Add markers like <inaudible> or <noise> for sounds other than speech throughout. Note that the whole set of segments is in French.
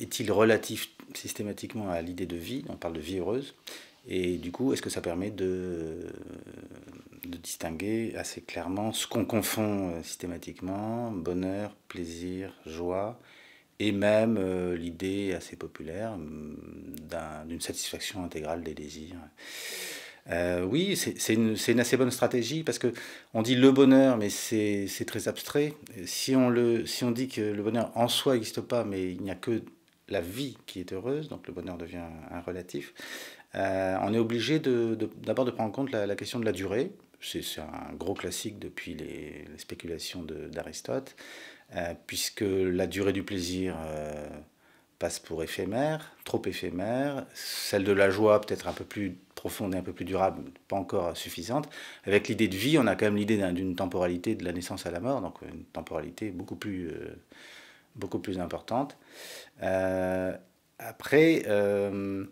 est-il relatif systématiquement à l'idée de vie On parle de vie heureuse. Et du coup, est-ce que ça permet de, de distinguer assez clairement ce qu'on confond euh, systématiquement, bonheur, plaisir, joie, et même euh, l'idée assez populaire mm, d'une satisfaction intégrale des désirs euh, oui, c'est une, une, assez bonne stratégie parce que on dit le bonheur, mais c'est très abstrait. Si on, le, si on dit que le bonheur en soi n'existe pas, mais il n'y a que la vie qui est heureuse, donc le bonheur devient un relatif, euh, on est obligé d'abord de, prendre en compte la, question de la durée. C'est un gros classique depuis les, spéculations d'Aristote, euh, puisque la durée du plaisir euh, passe pour éphémère, trop éphémère, celle de la joie peut-être un peu plus profonde et un peu plus durable, pas encore suffisante. Avec l'idée de vie, on a quand même l'idée d'une temporalité de la naissance à la mort, donc une temporalité beaucoup plus beaucoup plus importante. Euh, après, euh,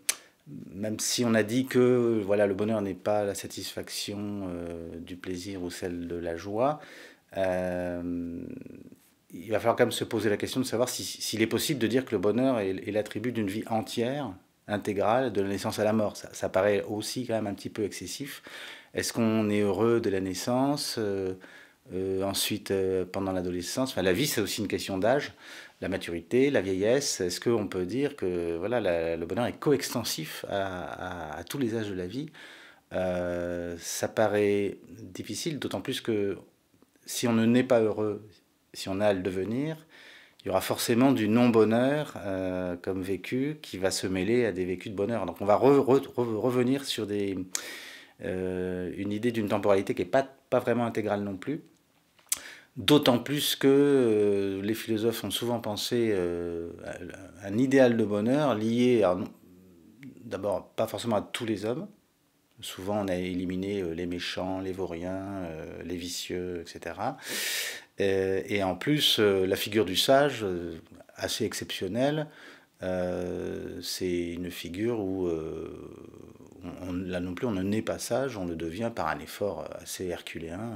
même si on a dit que voilà, le bonheur n'est pas la satisfaction euh, du plaisir ou celle de la joie, il va falloir quand même se poser la question de savoir s'il est possible de dire que le bonheur est, l'attribut d'une vie entière, intégrale, de la naissance à la mort. ça paraît aussi quand même un petit peu excessif. Est-ce qu'on est heureux de la naissance euh, ensuite, euh, pendant l'adolescence, enfin, la vie, c'est aussi une question d'âge, la maturité, la vieillesse. Est-ce qu'on peut dire que voilà, le bonheur est coextensif à, tous les âges de la vie euh, Ça paraît difficile, d'autant plus que si on ne naît pas heureux, si on a à le devenir, il y aura forcément du non-bonheur comme vécu qui va se mêler à des vécus de bonheur. Donc on va revenir sur des, une idée d'une temporalité qui n'est pas, pas vraiment intégrale non plus. D'autant plus que euh, les philosophes ont souvent pensé euh, à un idéal de bonheur lié d'abord pas forcément à tous les hommes. Souvent on a éliminé euh, les méchants, les vauriens, les vicieux, etc. Et, en plus la figure du sage, assez exceptionnelle, c'est une figure où on, là non plus on ne naît pas sage, on le devient par un effort assez herculéen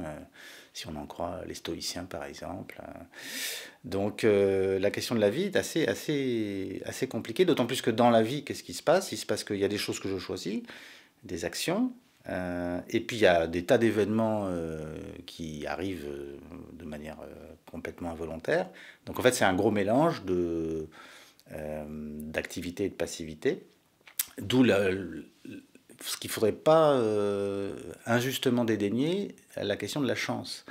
si on en croit les stoïciens par exemple. Euh. Donc euh, la question de la vie est assez, assez, assez compliquée, d'autant plus que dans la vie, qu'est-ce qui se passe Il se passe qu'il y a des choses que je choisis, des actions, euh, et puis il y a des tas d'événements qui arrivent de manière complètement involontaire. Donc en fait c'est un gros mélange d'activité et de passivité, d'où la ce qu'il ne faudrait pas euh, injustement dédaigner, la question de la chance.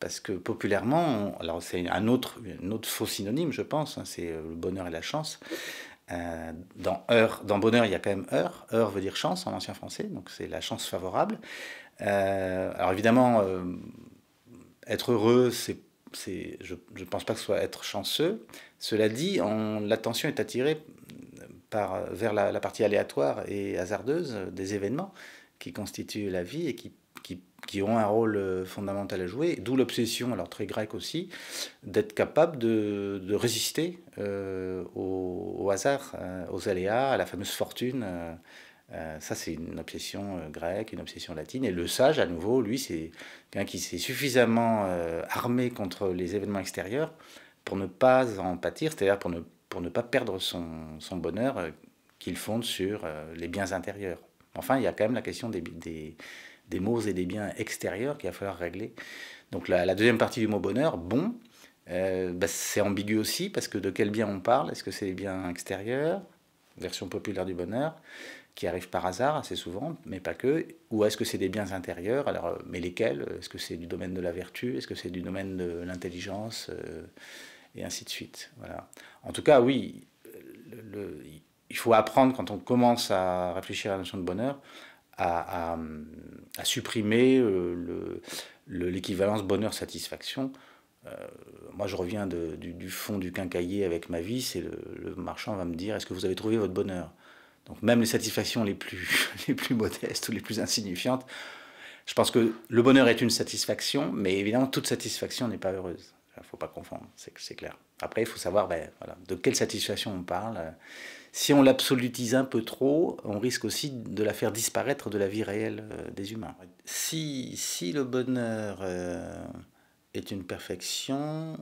Parce que populairement, alors c'est un autre, autre faux synonyme, je pense, hein, c'est euh, le bonheur et la chance. Euh, dans, heure, dans bonheur, il y a quand même heure. Heure veut dire chance en ancien français, donc c'est la chance favorable. alors évidemment, être heureux, c'est je ne pense pas que ce soit être chanceux. Cela dit, l'attention est attirée euh, vers la, partie aléatoire et hasardeuse euh, des événements qui constituent la vie et qui, qui, qui ont un rôle euh, fondamental à jouer, d'où l'obsession, alors très grecque aussi, d'être capable de, de résister au, hasard, aux aléas, à la fameuse fortune. ça, c'est une obsession grecque, une obsession latine. Et le sage, à nouveau, lui, c'est quelqu'un qui s'est suffisamment armé contre les événements extérieurs pour ne pas en pâtir, c'est-à-dire pour ne pour ne pas perdre son, bonheur euh, qu'il fonde sur euh, les biens intérieurs. Enfin, il y a quand même la question des, mots maux et des biens extérieurs qu'il va falloir régler. Donc la, deuxième partie du mot bonheur, bon, euh, bah, c'est ambigu aussi, parce que de quels biens on parle Est-ce que c'est les biens extérieurs, version populaire du bonheur, qui arrive par hasard assez souvent, mais pas que, ou est-ce que c'est des biens intérieurs Alors, mais lesquels Est-ce que c'est du domaine de la vertu Est-ce que c'est du domaine de l'intelligence et ainsi de suite. Voilà. En tout cas, oui, le, il faut apprendre quand on commence à réfléchir à la notion de bonheur à, supprimer euh, l'équivalence bonheur-satisfaction. Euh, moi, je reviens du, fond du quincailler avec ma vie, c'est le, marchand va me dire, est-ce que vous avez trouvé votre bonheur Donc même les satisfactions les plus, <laughs> les plus modestes ou les plus insignifiantes, je pense que le bonheur est une satisfaction, mais évidemment, toute satisfaction n'est pas heureuse. Il euh, ne faut pas confondre, c'est clair. Après, il faut savoir ben, de quelle satisfaction on parle. Euh, si on l'absolutise un peu trop, on risque aussi de la faire disparaître de la vie réelle euh, des humains. Si, le bonheur est une perfection,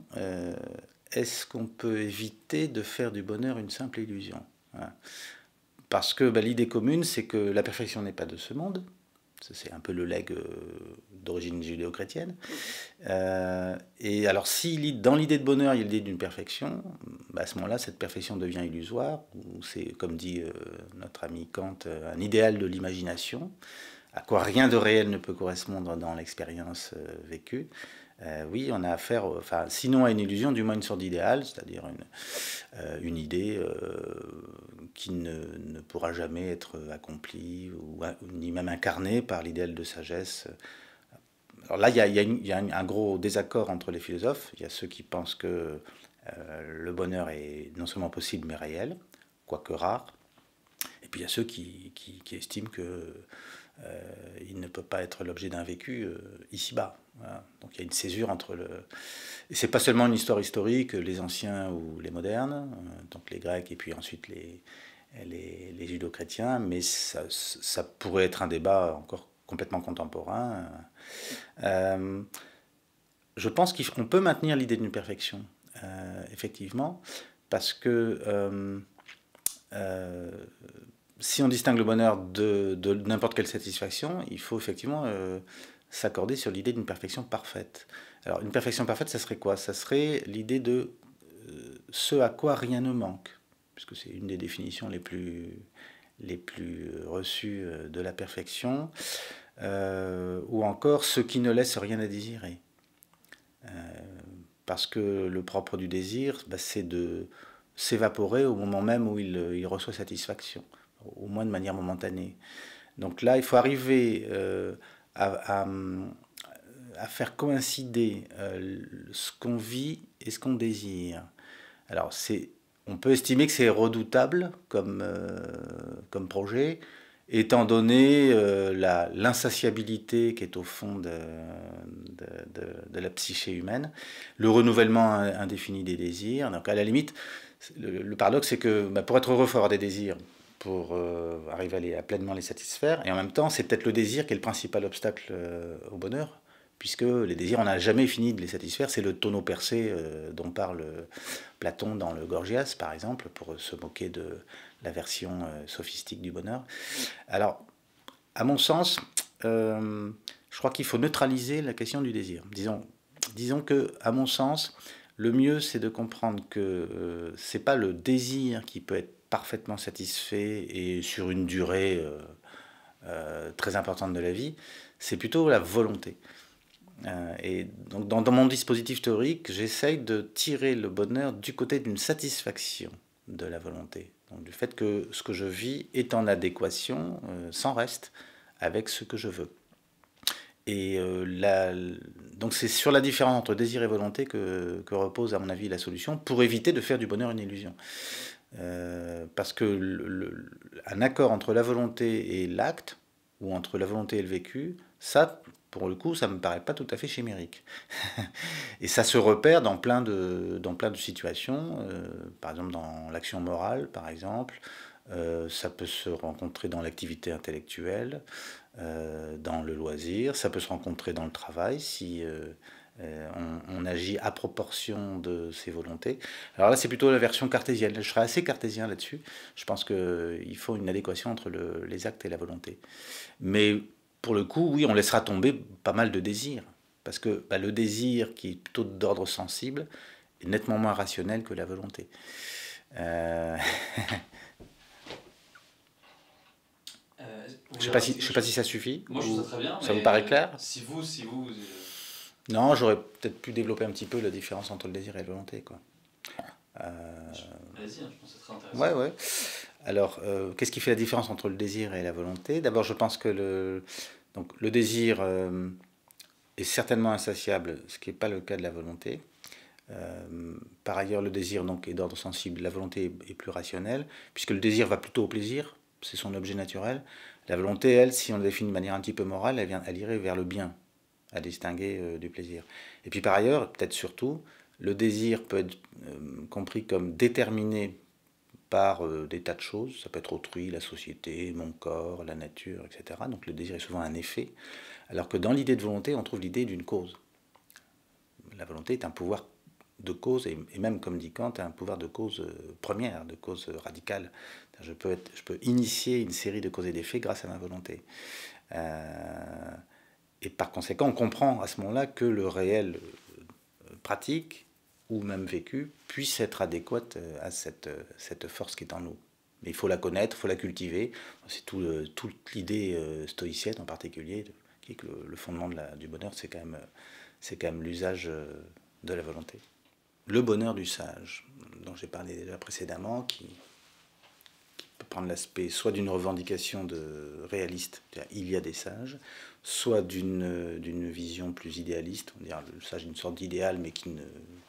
est-ce qu'on peut éviter de faire du bonheur une simple illusion Parce que ben, l'idée commune, c'est que la perfection n'est pas de ce monde, c'est un peu le legs euh, d'origine judéo-chrétienne. Euh, et alors, si dans l'idée de bonheur, il y a l'idée d'une perfection, bah, à ce moment-là, cette perfection devient illusoire, ou c'est, comme dit euh, notre ami Kant, un idéal de l'imagination, à quoi rien de réel ne peut correspondre dans l'expérience vécue. oui, on a affaire, enfin, sinon à une illusion, du moins une sorte d'idéal, c'est-à-dire une, une idée qui ne, ne, pourra jamais être accompli ou, ni même incarné par l'idéal de sagesse. Alors là, il y a, un gros désaccord entre les philosophes. Il y a ceux qui pensent que euh, le bonheur est non seulement possible mais réel, quoique rare. Et puis il y a ceux qui, qui, qui estiment que euh, il ne peut pas être l'objet d'un vécu euh, ici-bas. Donc il y a une césure entre le. Et c'est pas seulement une histoire historique, les anciens ou les modernes, euh, donc les Grecs et puis ensuite les, les, judo-chrétiens, mais ça, ça, pourrait être un débat encore complètement contemporain. je pense qu'on peut maintenir l'idée d'une perfection, effectivement, parce que si on distingue le bonheur de, n'importe quelle satisfaction, il faut effectivement euh, s'accorder sur l'idée d'une perfection parfaite. Alors, une perfection parfaite, ça serait quoi Ça serait l'idée de euh, ce à quoi rien ne manque, puisque c'est une des définitions les plus, les plus reçues euh, de la perfection, ou encore ce qui ne laisse rien à désirer. parce que le propre du désir, bah, c'est de s'évaporer au moment même où il reçoit satisfaction au moins de manière momentanée. Donc là, il faut arriver euh, à, faire coïncider euh, ce qu'on vit et ce qu'on désire. Alors, c'est, on peut estimer que c'est redoutable comme, euh, comme projet, étant donné la, l'insatiabilité qui est au fond de, de, la psyché humaine, le renouvellement indéfini des désirs. Donc, à la limite, le, paradoxe, c'est que bah, pour être heureux, il faut avoir des désirs pour euh, arriver à, pleinement les satisfaire. Et en même temps, c'est peut-être le désir qui est le principal obstacle euh, au bonheur, puisque les désirs, on n'a jamais fini de les satisfaire. C'est le tonneau percé euh, dont parle Platon dans le Gorgias, par exemple, pour se moquer de la version sophistique du bonheur. Alors, à mon sens, je crois qu'il faut neutraliser la question du désir. Disons, disons que, à mon sens, le mieux, c'est de comprendre que ce c'est pas le désir qui peut être parfaitement satisfait et sur une durée euh, euh, très importante de la vie, c'est plutôt la volonté. Euh, et donc dans, mon dispositif théorique, j'essaye de tirer le bonheur du côté d'une satisfaction de la volonté, donc du fait que ce que je vis est en adéquation, sans reste, avec ce que je veux. Et donc c'est sur la différence entre désir et volonté que, que repose à mon avis la solution pour éviter de faire du bonheur une illusion. Euh, parce que un accord entre la volonté et l'acte, ou entre la volonté et le vécu, ça, pour le coup, ça me paraît pas tout à fait chimérique. <laughs> et ça se repère dans plein de, dans plein de situations, euh, par exemple dans l'action morale, par exemple, euh, ça peut se rencontrer dans l'activité intellectuelle, dans le loisir, ça peut se rencontrer dans le travail, si euh, on, agit à proportion de ses volontés. Alors là, c'est plutôt la version cartésienne. Je serai assez cartésien là-dessus. Je pense qu'il euh, faut une adéquation entre les actes et la volonté. Mais pour le coup, oui, on laissera tomber pas mal de désirs. Parce que bah, le désir, qui est plutôt d'ordre sensible, est nettement moins rationnel que la volonté. Euh, <laughs> je ne sais, pas si, ça suffit. ça très vous paraît clair si vous non, j'aurais peut-être pu développer un petit peu la différence entre le désir et la volonté. Quoi. Euh, hein, je pense que c'est très intéressant. Ouais, ouais. Alors, euh, qu'est-ce qui fait la différence entre le désir et la volonté D'abord, je pense que le, donc, le désir euh, est certainement insatiable, ce qui n'est pas le cas de la volonté. par ailleurs, le désir donc, est d'ordre sensible, la volonté est plus rationnelle, puisque le désir va plutôt au plaisir, c'est son objet naturel. La volonté, elle, si on la définit de manière un petit peu morale, elle, vient, elle irait vers le bien, à distinguer euh, du plaisir. Et puis par ailleurs, peut-être surtout, le désir peut être euh, compris comme déterminé par euh, des tas de choses. Ça peut être autrui, la société, mon corps, la nature, etc. Donc le désir est souvent un effet, alors que dans l'idée de volonté, on trouve l'idée d'une cause. La volonté est un pouvoir de cause, et, même comme dit Kant, un pouvoir de cause première, de cause radicale. Je peux, être, je peux initier une série de causes et d'effets grâce à ma volonté. Euh, et par conséquent, on comprend à ce moment-là que le réel euh, pratique, ou même vécu, puisse être adéquat euh, à cette, euh, cette force qui est en nous. Mais il faut la connaître, il faut la cultiver. C'est tout, toute l'idée stoïcienne en particulier, qui est que le, fondement de la, du bonheur, c'est quand même, c'est quand même l'usage de la volonté. Le bonheur du sage, dont j'ai parlé déjà précédemment, qui, qui peut prendre l'aspect soit d'une revendication de réaliste, il y a des sages, soit euh, d'une vision plus idéaliste, on dirait sage une sorte d'idéal mais qui n'a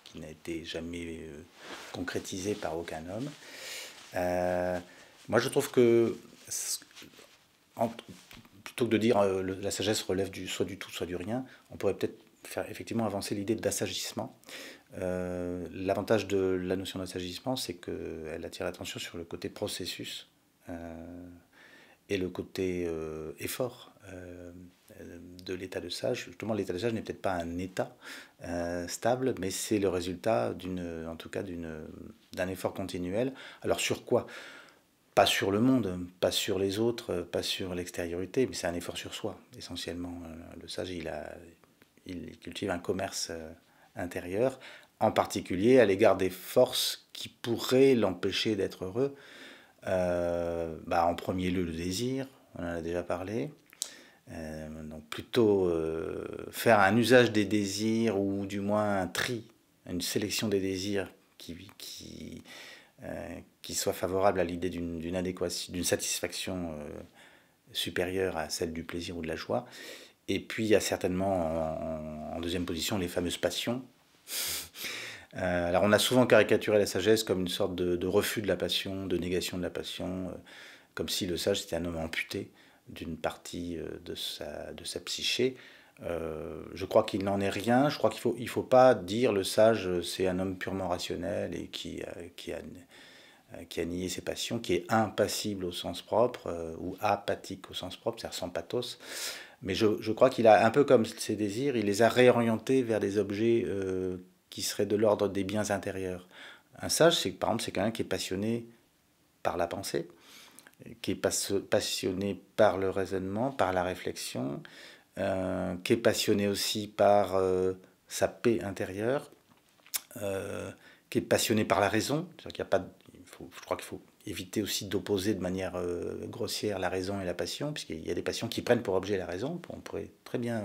qui été jamais euh, concrétisé par aucun homme. Euh, moi je trouve que plutôt que de dire la sagesse relève du, soit du tout soit du rien, on pourrait peut-être faire effectivement avancer l'idée d'assagissement. L'avantage de la notion d'assagissement, c'est qu'elle attire l'attention sur le côté processus et le côté effort de l'état de sage. Justement, l'état de sage n'est peut-être pas un état euh, stable, mais c'est le résultat d'une, en tout cas, d'un effort continuel. Alors sur quoi Pas sur le monde, pas sur les autres, pas sur l'extériorité, mais c'est un effort sur soi essentiellement. Euh, le sage, il cultive un commerce euh, intérieur, en particulier à l'égard des forces qui pourraient l'empêcher d'être heureux. Bah, en premier lieu, le désir, on en a déjà parlé. Euh, donc plutôt euh, faire un usage des désirs ou du moins un tri, une sélection des désirs qui, qui, euh, soit favorable à l'idée d'une adéquation, d'une satisfaction supérieure à celle du plaisir ou de la joie. Et puis il y a certainement en, deuxième position les fameuses passions. <laughs> alors on a souvent caricaturé la sagesse comme une sorte de, refus de la passion, de négation de la passion, comme si le sage c'était un homme amputé d'une partie euh, de sa, de psyché. Euh, je crois qu'il n'en est rien. Je crois qu'il ne faut, pas dire le sage, euh, c'est un homme purement rationnel et qui, a, nié ses passions, qui est impassible au sens propre ou apathique au sens propre, c'est-à-dire sans pathos. Mais je, crois qu'il a, un peu comme ses désirs, il les a réorientés vers des objets qui seraient de l'ordre des biens intérieurs. Un sage, c'est par exemple, c'est quelqu'un qui est passionné par la pensée, qui est passionné par le raisonnement, par la réflexion, euh, qui est passionné aussi par euh, sa paix intérieure, euh, qui est passionné par la raison. a pas, je crois qu'il faut éviter aussi d'opposer de manière grossière la raison et la passion, puisqu'il y a des passions qui prennent pour objet la raison. On pourrait très bien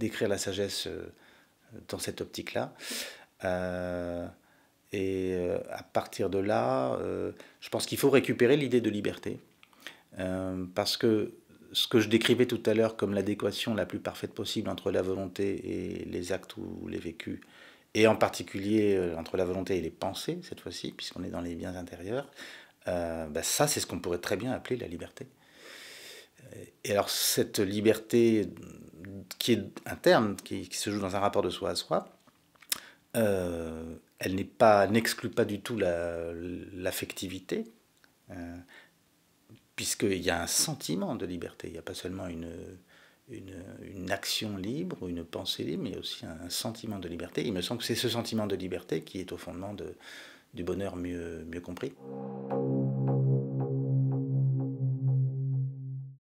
décrire la sagesse dans cette optique-là. Et euh, à partir de là, euh, je pense qu'il faut récupérer l'idée de liberté. Euh, parce que ce que je décrivais tout à l'heure comme l'adéquation la plus parfaite possible entre la volonté et les actes ou les vécus, et en particulier entre la volonté et les pensées, cette fois-ci, puisqu'on est dans les biens intérieurs, bah, ça c'est ce qu'on pourrait très bien appeler la liberté. Et alors cette liberté qui est interne, qui, qui, se joue dans un rapport de soi à soi, elle n'est pas, n'exclut pas du tout l'affectivité, euh, puisqu'il y a un sentiment de liberté. Il n'y a pas seulement une, action libre ou une pensée libre, mais aussi un, sentiment de liberté. Il me semble que c'est ce sentiment de liberté qui est au fondement du bonheur mieux compris.